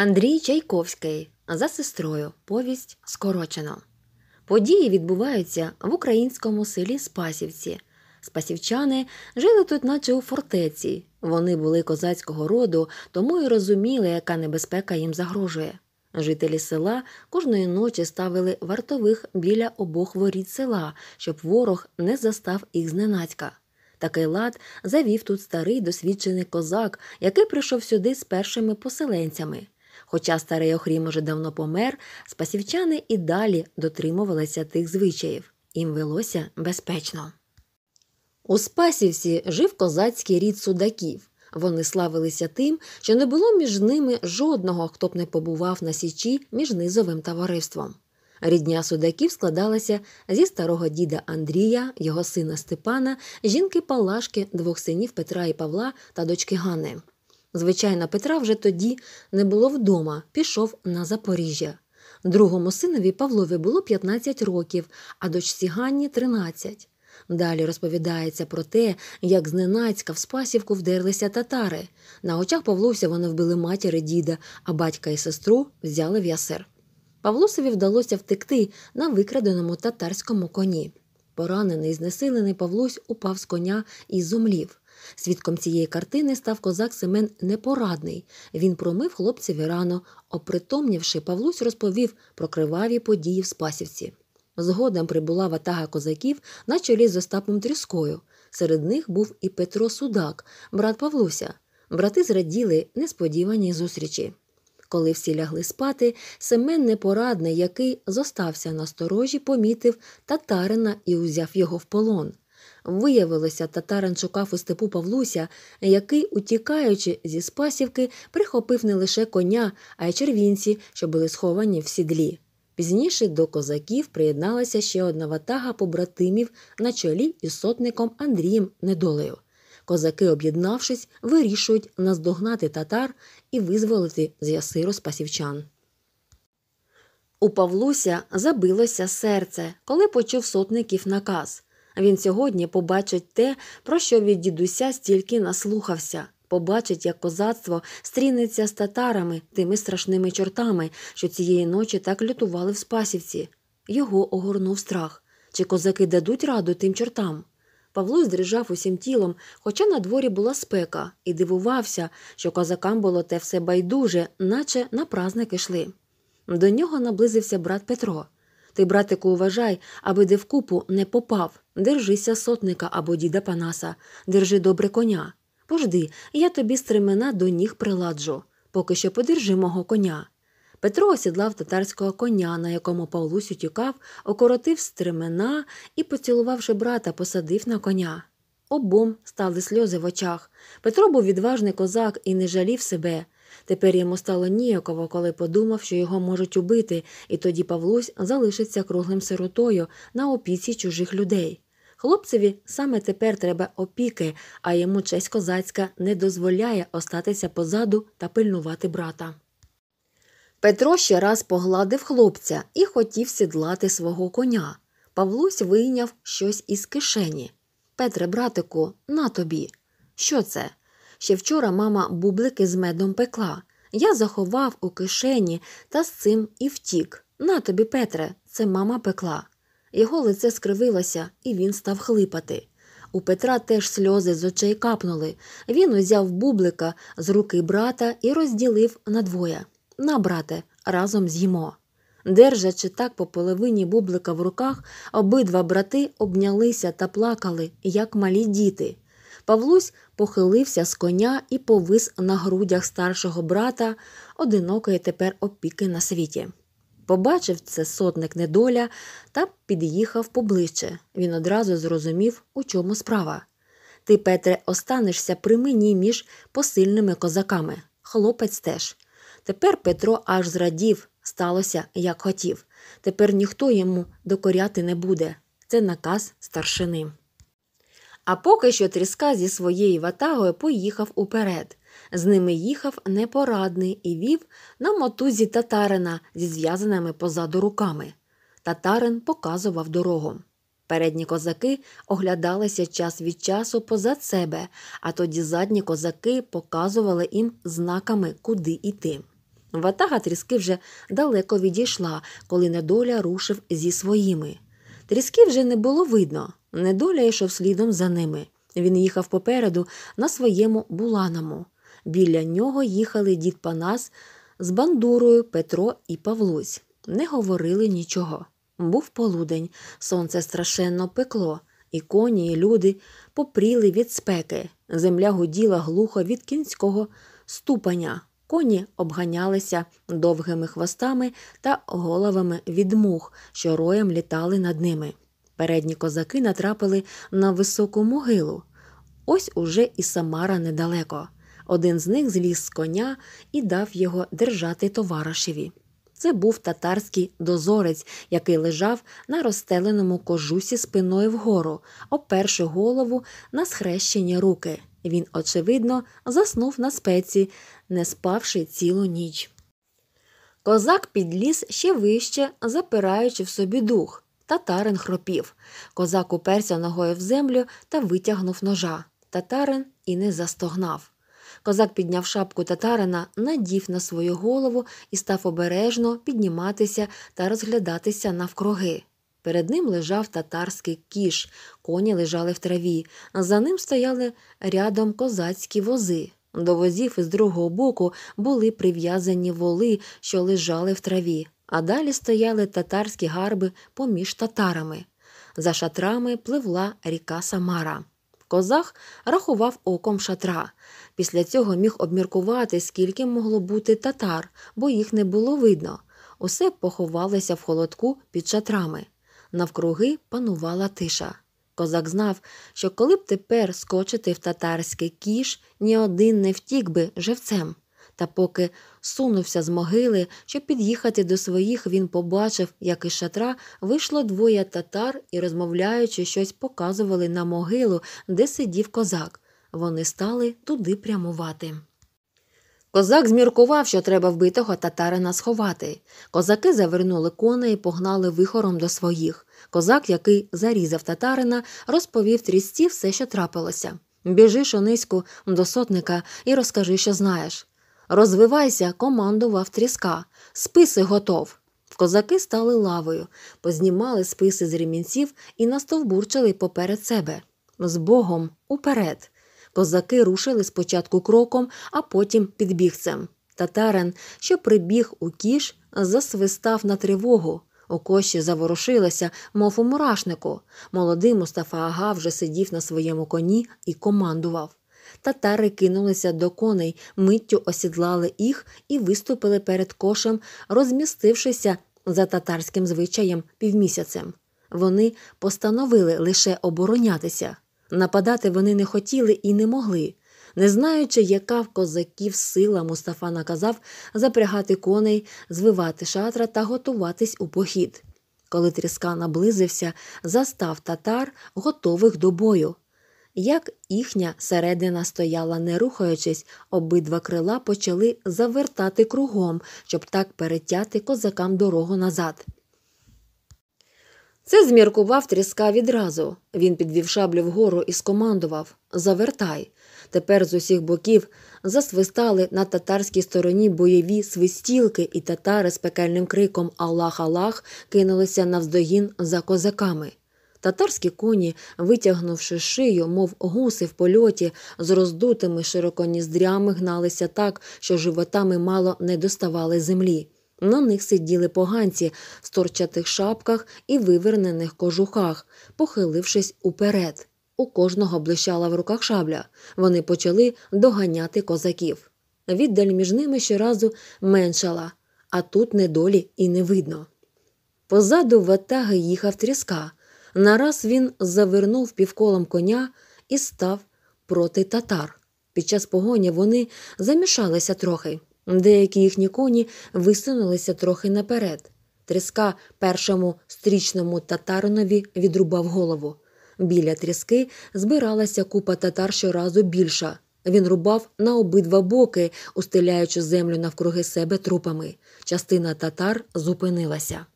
Андрій Чайковський за сестрою Повість скорочено. Події відбуваються в українському селі Спасівці. Спасівчани жили тут, наче у фортеці. Вони були козацького роду, тому й розуміли, яка небезпека їм загрожує. Жителі села кожної ночі ставили вартових біля обох воріт села, щоб ворог не застав їх зненацька. Такий лад завів тут старий досвідчений козак, який прийшов сюди з першими поселенцями. Хоча старий Охрім уже давно помер, спасівчани і далі дотримувалися тих звичаїв, їм велося безпечно. У Спасівці жив козацький рід судаків. Вони славилися тим, що не було між ними жодного, хто б не побував на січі між низовим товариством. Рідня судаків складалася зі старого діда Андрія, його сина Степана, жінки Палашки, двох синів Петра і Павла та дочки Гани. Звичайно, Петра вже тоді не було вдома, пішов на Запоріжжя. Другому синові Павлові було 15 років, а дочці Ганні 13. Далі розповідається про те, як зненацька в Спасівку вдерлися татари. На очах Павловся вони вбили матір і діда, а батька і сестру взяли в ясер. Павлусові вдалося втекти на викраденому татарському коні. Поранений, знесилений Павлусь упав з коня і зумлів. Свідком цієї картини став козак Семен Непорадний. Він промив хлопців рано. Опритомнівши, Павлусь розповів про криваві події в Спасівці. Згодом прибула ватага козаків на чолі з Остапом Тріскою. Серед них був і Петро Судак, брат Павлуся. Брати зраділи несподіваній зустрічі. Коли всі лягли спати, Семен Непорадний, який зостався на сторожі, помітив татарина і узяв його в полон. Виявилося, татарин шукав у степу Павлуся, який, утікаючи зі Спасівки, прихопив не лише коня, а й червінці, що були сховані в сідлі. Пізніше до козаків приєдналася ще одна ватага побратимів на чолі із сотником Андрієм Недолею. Козаки, об'єднавшись, вирішують наздогнати татар і визволити з ясиру спасівчан. У Павлуся забилося серце, коли почув сотників наказ. Він сьогодні побачить те, про що від дідуся стільки наслухався. Побачить, як козацтво стрінеться з татарами, тими страшними чортами, що цієї ночі так лютували в Спасівці. Його огорнув страх. Чи козаки дадуть раду тим чортам? Павло здрижав усім тілом, хоча на дворі була спека, і дивувався, що козакам було те все байдуже, наче на празники йшли. До нього наблизився брат Петро. Ти, братику, уважай, аби де вкупу не попав. Держися сотника або діда Панаса, держи добре коня. Пожди, я тобі стремена до ніг приладжу, поки що подержи мого коня. Петро осідлав татарського коня, на якому Павлусь утікав, окоротив стремена і, поцілувавши брата, посадив на коня. Обом стали сльози в очах. Петро був відважний козак і не жалів себе. Тепер йому стало ніяково, коли подумав, що його можуть убити, і тоді Павлусь залишиться круглим сиротою на опіці чужих людей. Хлопцеві саме тепер треба опіки, а йому честь козацька не дозволяє остатися позаду та пильнувати брата. Петро ще раз погладив хлопця і хотів сідлати свого коня. Павлусь вийняв щось із кишені. Петре, братику, на тобі. Що це? Ще вчора мама бублики з медом пекла. Я заховав у кишені та з цим і втік. На тобі, Петре, це мама пекла. Його лице скривилося, і він став хлипати. У Петра теж сльози з очей капнули. Він узяв бублика з руки брата і розділив надвоє. На, брате, разом з'їмо. Держачи так по половині бублика в руках, обидва брати обнялися та плакали, як малі діти. Павлусь похилився з коня і повис на грудях старшого брата, одинокої тепер опіки на світі. Побачив це сотник недоля та під'їхав поближче. Він одразу зрозумів, у чому справа. Ти, Петре, останешся при мені між посильними козаками. Хлопець теж. Тепер Петро аж зрадів, сталося, як хотів. Тепер ніхто йому докоряти не буде. Це наказ старшини. А поки що тріска зі своєю ватагою поїхав уперед. З ними їхав непорадний і вів на мотузі татарина зі зв'язаними позаду руками. Татарин показував дорогу. Передні козаки оглядалися час від часу позад себе, а тоді задні козаки показували їм знаками, куди йти. Ватага тріски вже далеко відійшла, коли недоля рушив зі своїми. Тріски вже не було видно, недоля йшов слідом за ними. Він їхав попереду на своєму буланому. Біля нього їхали дід Панас з бандурою Петро і Павлусь. Не говорили нічого. Був полудень, сонце страшенно пекло, і коні, і люди попріли від спеки. Земля гуділа глухо від кінського ступання. Коні обганялися довгими хвостами та головами від мух, що роєм літали над ними. Передні козаки натрапили на високу могилу. Ось уже і Самара недалеко. Один з них зліз з коня і дав його держати товаришеві. Це був татарський дозорець, який лежав на розстеленому кожусі спиною вгору, оперши голову на схрещені руки. Він, очевидно, заснув на спеці, не спавши цілу ніч. Козак підліз ще вище, запираючи в собі дух. Татарин хропів. Козак уперся ногою в землю та витягнув ножа. Татарин і не застогнав. Козак підняв шапку татарина, надів на свою голову і став обережно підніматися та розглядатися навкруги. Перед ним лежав татарський кіш, коні лежали в траві, за ним стояли рядом козацькі вози. До возів із другого боку були прив'язані воли, що лежали в траві, а далі стояли татарські гарби поміж татарами. За шатрами пливла ріка Самара козах рахував оком шатра. Після цього міг обміркувати, скільки могло бути татар, бо їх не було видно. Усе поховалося в холодку під шатрами. Навкруги панувала тиша. Козак знав, що коли б тепер скочити в татарський кіш, ні один не втік би живцем. Та поки сунувся з могили, щоб під'їхати до своїх, він побачив, як із шатра вийшло двоє татар і, розмовляючи, щось показували на могилу, де сидів козак. Вони стали туди прямувати. Козак зміркував, що треба вбитого татарина сховати. Козаки завернули коней і погнали вихором до своїх. Козак, який зарізав татарина, розповів трісті все, що трапилося. Біжи шониську до сотника і розкажи, що знаєш. Розвивайся, командував тріска. Списи готов. Козаки стали лавою, познімали списи з ремінців і настовбурчали поперед себе. З богом уперед. Козаки рушили спочатку кроком, а потім підбігцем. Татарин, що прибіг у кіш, засвистав на тривогу. У коші заворушилося, мов у мурашнику. Молодий Мустафа Ага вже сидів на своєму коні і командував татари кинулися до коней, миттю осідлали їх і виступили перед кошем, розмістившися за татарським звичаєм півмісяцем. Вони постановили лише оборонятися. Нападати вони не хотіли і не могли. Не знаючи, яка в козаків сила, Мустафа наказав запрягати коней, звивати шатра та готуватись у похід. Коли тріска наблизився, застав татар, готових до бою як їхня середина стояла, не рухаючись, обидва крила почали завертати кругом, щоб так перетяти козакам дорогу назад. Це зміркував тріска відразу. Він підвів шаблю вгору і скомандував Завертай. Тепер з усіх боків засвистали на татарській стороні бойові свистілки, і татари з пекельним криком Аллах Аллах кинулися навздогін за козаками. Татарські коні, витягнувши шию, мов гуси в польоті, з роздутими широконіздрями гналися так, що животами мало не доставали землі. На них сиділи поганці в сторчатих шапках і вивернених кожухах, похилившись уперед. У кожного блищала в руках шабля. Вони почали доганяти козаків. Віддаль між ними щоразу меншала, а тут недолі і не видно. Позаду ватаги їхав тріска. Нараз він завернув півколом коня і став проти татар. Під час погоні вони замішалися трохи, деякі їхні коні висунулися трохи наперед. Тріска першому стрічному татаринові відрубав голову. Біля тріски збиралася купа татар щоразу більша. Він рубав на обидва боки, устиляючи землю навкруги себе трупами. Частина татар зупинилася.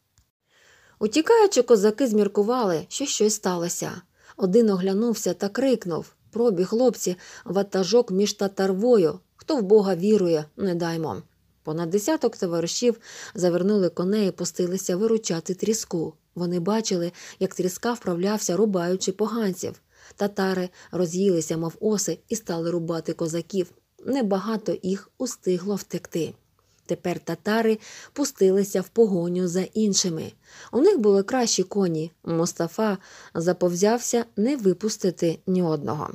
Утікаючи, козаки зміркували, що щось сталося. Один оглянувся та крикнув пробіг хлопці, ватажок між татарвою. Хто в Бога вірує, не даймо. Понад десяток товаришів завернули коней і пустилися виручати тріску. Вони бачили, як тріска вправлявся, рубаючи поганців. Татари роз'їлися, мов оси, і стали рубати козаків. Небагато їх устигло втекти. Тепер татари пустилися в погоню за іншими. У них були кращі коні. Мустафа заповзявся не випустити ні одного.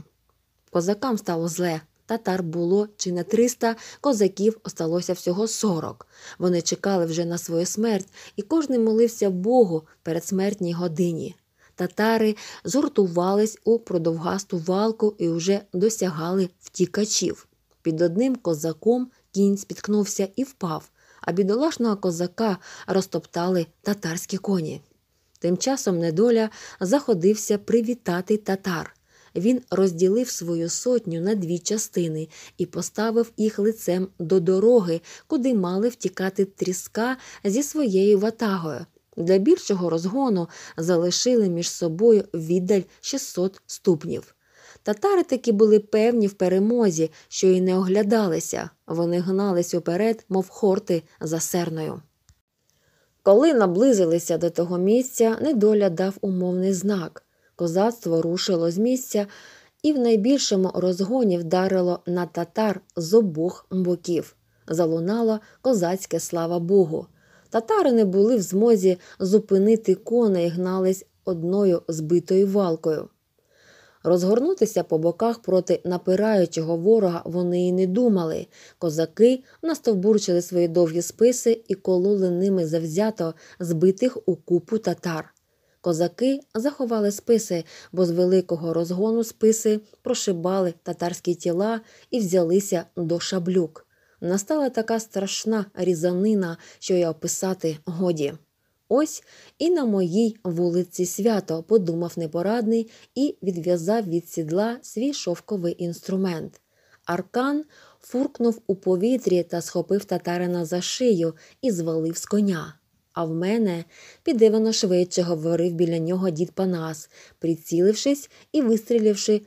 Козакам стало зле. Татар було чи не 300, козаків осталося всього 40. Вони чекали вже на свою смерть, і кожен молився Богу перед смертній годині. Татари згуртувались у продовгасту валку і вже досягали втікачів. Під одним козаком кінь спіткнувся і впав, а бідолашного козака розтоптали татарські коні. Тим часом недоля заходився привітати татар. Він розділив свою сотню на дві частини і поставив їх лицем до дороги, куди мали втікати тріска зі своєю ватагою. Для більшого розгону залишили між собою віддаль 600 ступнів. Татари таки були певні в перемозі, що й не оглядалися, вони гнались уперед, мов хорти за серною. Коли наблизилися до того місця, недоля дав умовний знак. Козацтво рушило з місця і в найбільшому розгоні вдарило на татар з обох боків. Залунало козацьке слава Богу. Татари не були в змозі зупинити коней, гнались одною збитою валкою. Розгорнутися по боках проти напираючого ворога вони й не думали. Козаки настовбурчили свої довгі списи і кололи ними завзято збитих у купу татар. Козаки заховали списи, бо з великого розгону списи прошибали татарські тіла і взялися до шаблюк. Настала така страшна різанина, що я описати годі. Ось і на моїй вулиці свято, подумав непорадний і відв'язав від сідла свій шовковий інструмент. Аркан фуркнув у повітрі та схопив татарина за шию і звалив з коня. А в мене підивано швидше говорив біля нього дід Панас, прицілившись і вистріливши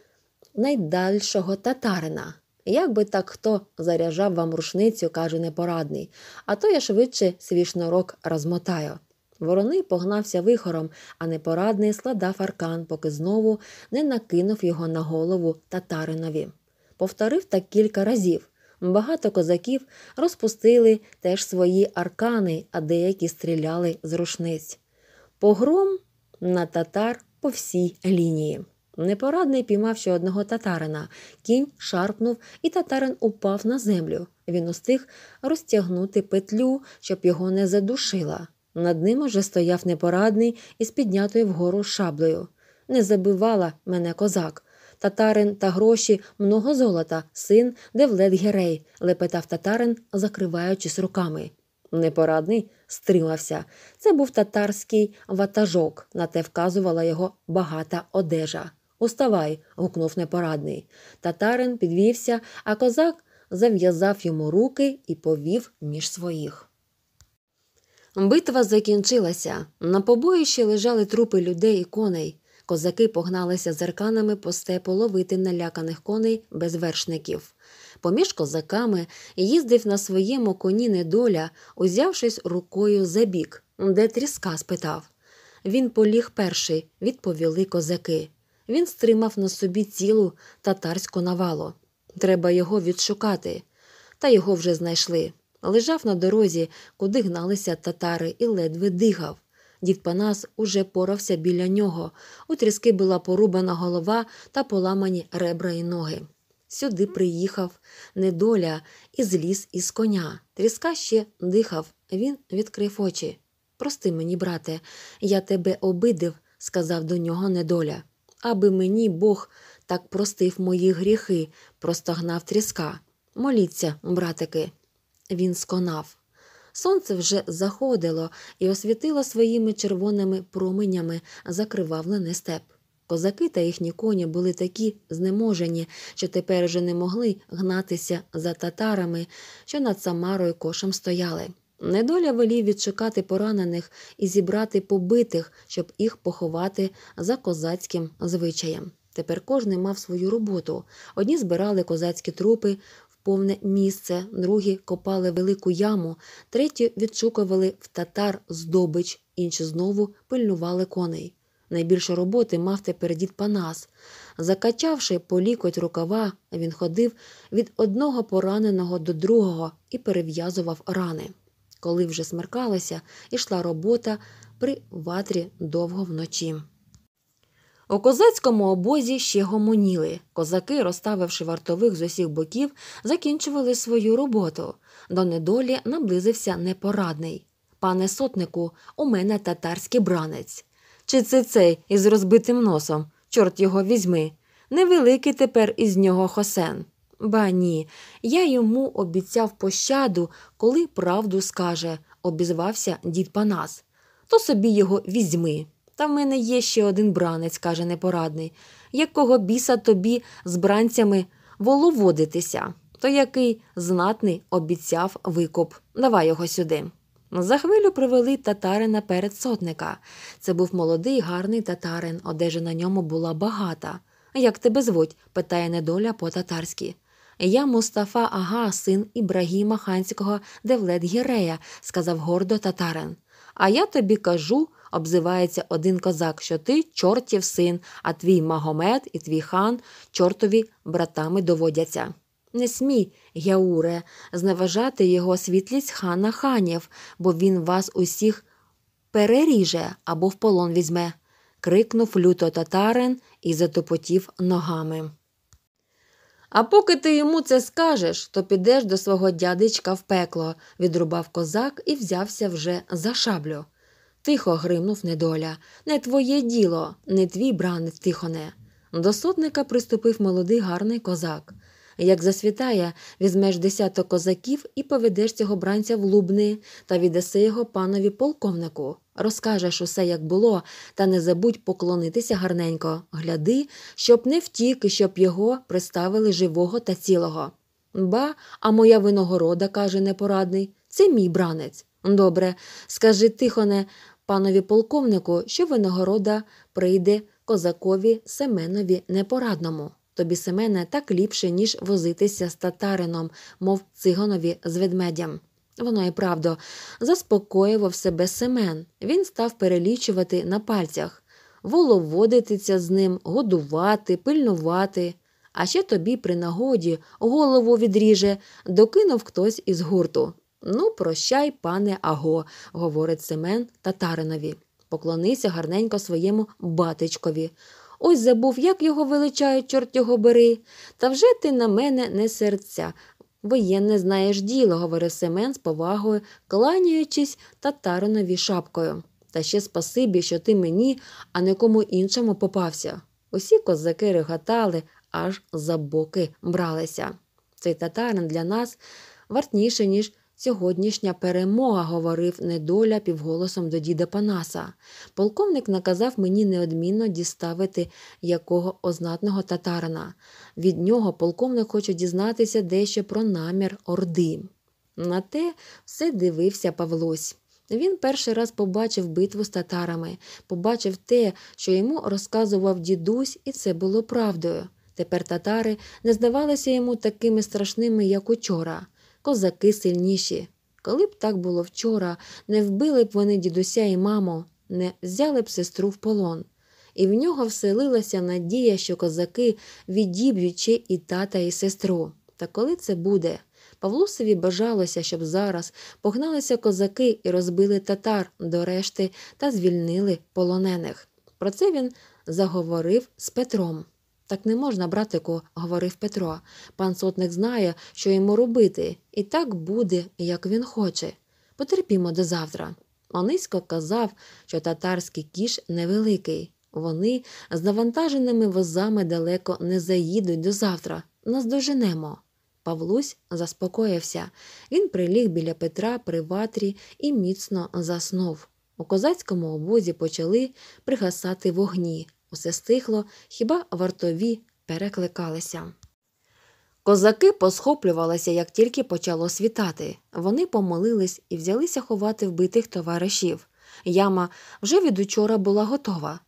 найдальшого татарина. Як би так хто заряджав вам рушницю, каже непорадний, а то я швидше свій шнурок розмотаю. Ворони погнався вихором, а непорадний складав аркан, поки знову не накинув його на голову татаринові. Повторив так кілька разів. Багато козаків розпустили теж свої аркани, а деякі стріляли з рушниць. Погром на татар по всій лінії. Непорадний піймав ще одного татарина. Кінь шарпнув, і татарин упав на землю. Він устиг розтягнути петлю, щоб його не задушила. Над ним уже стояв непорадний із піднятою вгору шаблею. Не забивала мене козак. Татарин та гроші, много золота, син, девлет герей, лепетав татарин, закриваючись руками. Непорадний стримався. Це був татарський ватажок, на те вказувала його багата одежа. Уставай. гукнув непорадний. Татарин підвівся, а козак зав'язав йому руки і повів між своїх. Битва закінчилася. На побоїщі лежали трупи людей і коней. Козаки погналися зерканами по степу ловити наляканих коней без вершників. Поміж козаками їздив на своєму коні недоля, узявшись рукою за бік, де тріска спитав. Він поліг перший, відповіли козаки. Він стримав на собі цілу татарську навалу. Треба його відшукати. Та його вже знайшли. Лежав на дорозі, куди гналися татари, і ледве дихав. Дід Панас уже порався біля нього. У тріски була порубана голова та поламані ребра і ноги. Сюди приїхав недоля і зліз із коня. Тріска ще дихав. Він відкрив очі. Прости мені, брате, я тебе обидив, сказав до нього недоля. Аби мені Бог так простив мої гріхи, простогнав тріска. Моліться, братики він сконав. Сонце вже заходило і освітило своїми червоними променями закривавлене степ. Козаки та їхні коні були такі знеможені, що тепер вже не могли гнатися за татарами, що над Самарою кошем стояли. Недоля велів відшукати поранених і зібрати побитих, щоб їх поховати за козацьким звичаєм. Тепер кожен мав свою роботу. Одні збирали козацькі трупи, повне місце, другі копали велику яму, треті відшукували в татар здобич, інші знову пильнували коней. Найбільше роботи мав тепер дід Панас. Закачавши по лікоть рукава, він ходив від одного пораненого до другого і перев'язував рани. Коли вже смеркалося, ішла робота при ватрі довго вночі. У козацькому обозі ще гомоніли. Козаки, розставивши вартових з усіх боків, закінчували свою роботу. До недолі наблизився непорадний. Пане сотнику, у мене татарський бранець. Чи це цей із розбитим носом? Чорт його візьми. Невеликий тепер із нього хосен. Ба ні, я йому обіцяв пощаду, коли правду скаже, обізвався дід Панас. То собі його візьми. Та в мене є ще один бранець, каже непорадний. Якого біса тобі з бранцями воловодитися? То який знатний обіцяв викоп. Давай його сюди. За хвилю привели татарина перед сотника. Це був молодий, гарний татарин, одежа на ньому була багата. Як тебе звуть? питає недоля по татарськи. Я Мустафа Ага, син Ібрагіма ханського Девлет Гірея, сказав гордо татарин. А я тобі кажу обзивається один козак, що ти чортів син, а твій Магомед і твій хан чортові братами доводяться. Не смій, Яуре, зневажати його світлість хана ханів, бо він вас усіх переріже або в полон візьме, крикнув люто татарин і затопотів ногами. А поки ти йому це скажеш, то підеш до свого дядечка в пекло, відрубав козак і взявся вже за шаблю тихо гримнув недоля. Не твоє діло, не твій бранець, тихоне. До сотника приступив молодий гарний козак. Як засвітає, візьмеш десяток козаків і поведеш цього бранця в лубни та віддаси його панові полковнику. Розкажеш усе, як було, та не забудь поклонитися гарненько. Гляди, щоб не втік щоб його приставили живого та цілого. Ба, а моя виногорода, каже непорадний, це мій бранець. Добре, скажи, тихоне, панові полковнику, що винагорода прийде козакові Семенові непорадному. Тобі, Семене, так ліпше, ніж возитися з татарином, мов циганові з ведмедям. Воно і правда заспокоював себе Семен. Він став перелічувати на пальцях, воловодитися з ним, годувати, пильнувати. А ще тобі, при нагоді, голову відріже, докинув хтось із гурту. Ну, прощай, пане Аго, говорить Семен татаринові. Поклонися гарненько своєму батечкові. Ось забув, як його величають, чорт його бери. Та вже ти на мене не серця. Воєнне знаєш діло, говорив Семен з повагою, кланяючись татаринові шапкою. Та ще спасибі, що ти мені, а не кому іншому попався. Усі козаки реготали, аж за боки бралися. Цей татарин для нас вартніше, ніж Сьогоднішня перемога, говорив недоля півголосом до діда Панаса. Полковник наказав мені неодмінно діставити якого ознатного татарина. Від нього полковник хоче дізнатися дещо про намір Орди. На те все дивився Павлось. Він перший раз побачив битву з татарами, побачив те, що йому розказував дідусь, і це було правдою. Тепер татари не здавалися йому такими страшними, як учора козаки сильніші. Коли б так було вчора, не вбили б вони дідуся і маму, не взяли б сестру в полон. І в нього вселилася надія, що козаки відіб'ючи і тата, і сестру. Та коли це буде? Павлусові бажалося, щоб зараз погналися козаки і розбили татар до решти та звільнили полонених. Про це він заговорив з Петром. Так не можна, братику, говорив Петро. Пан сотник знає, що йому робити, і так буде, як він хоче. Потерпімо до завтра. Онисько казав, що татарський кіш невеликий. Вони з навантаженими возами далеко не заїдуть до завтра. Нас доженемо. Павлусь заспокоївся. Він приліг біля Петра при ватрі і міцно заснув. У козацькому обозі почали пригасати вогні. Усе стихло, хіба вартові перекликалися. Козаки посхоплювалися, як тільки почало світати. Вони помолились і взялися ховати вбитих товаришів. Яма вже від учора була готова.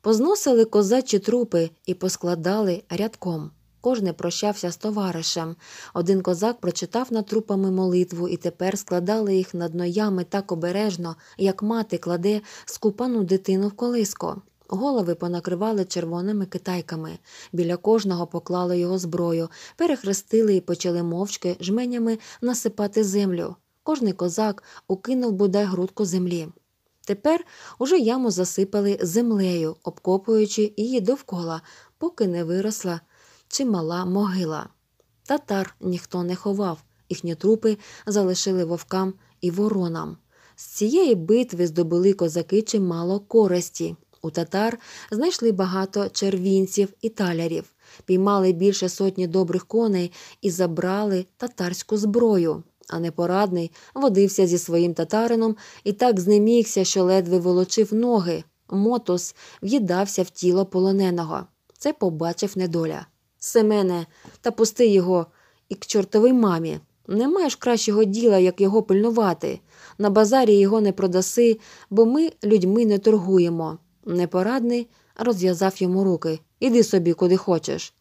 Позносили козачі трупи і поскладали рядком. Кожний прощався з товаришем. Один козак прочитав над трупами молитву і тепер складали їх над ноями так обережно, як мати кладе скупану дитину в колиско. Голови понакривали червоними китайками, біля кожного поклали його зброю, перехрестили і почали мовчки жменями насипати землю. Кожний козак укинув бодай грудку землі. Тепер уже яму засипали землею, обкопуючи її довкола, поки не виросла чимала могила. Татар ніхто не ховав, їхні трупи залишили вовкам і воронам. З цієї битви здобули козаки чимало користі у татар знайшли багато червінців і талярів, піймали більше сотні добрих коней і забрали татарську зброю. А непорадний водився зі своїм татарином і так знемігся, що ледве волочив ноги. Мотос в'їдався в тіло полоненого. Це побачив недоля. Семене, та пусти його і к чортовій мамі. Не маєш кращого діла, як його пильнувати. На базарі його не продаси, бо ми людьми не торгуємо. Непорадний розв'язав йому руки Іди собі, куди хочеш.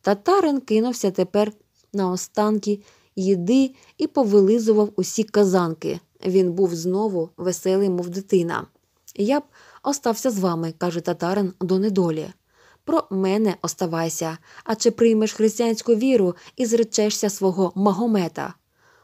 Татарин кинувся тепер на останки їди і повилизував усі казанки. Він був знову веселий, мов дитина. Я б остався з вами, каже татарин до недолі. Про мене оставайся, а чи приймеш християнську віру і зречешся свого магомета.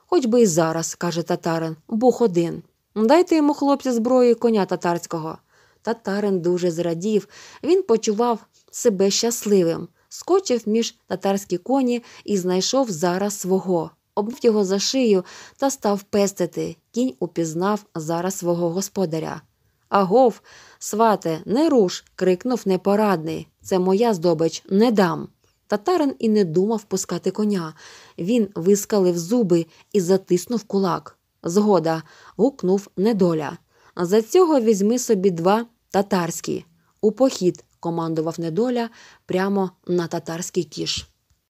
Хоч би і зараз, каже татарин, Бог один. Дайте йому хлопці зброю коня татарського татарин дуже зрадів. Він почував себе щасливим, скочив між татарські коні і знайшов зараз свого. обнув його за шию та став пестити. Кінь упізнав зараз свого господаря. Агов, свате, не руш. крикнув непорадний. Це моя здобич, не дам. Татарин і не думав пускати коня. Він вискалив зуби і затиснув кулак. Згода. гукнув недоля. За цього візьми собі два татарський. У похід командував недоля прямо на татарський кіш.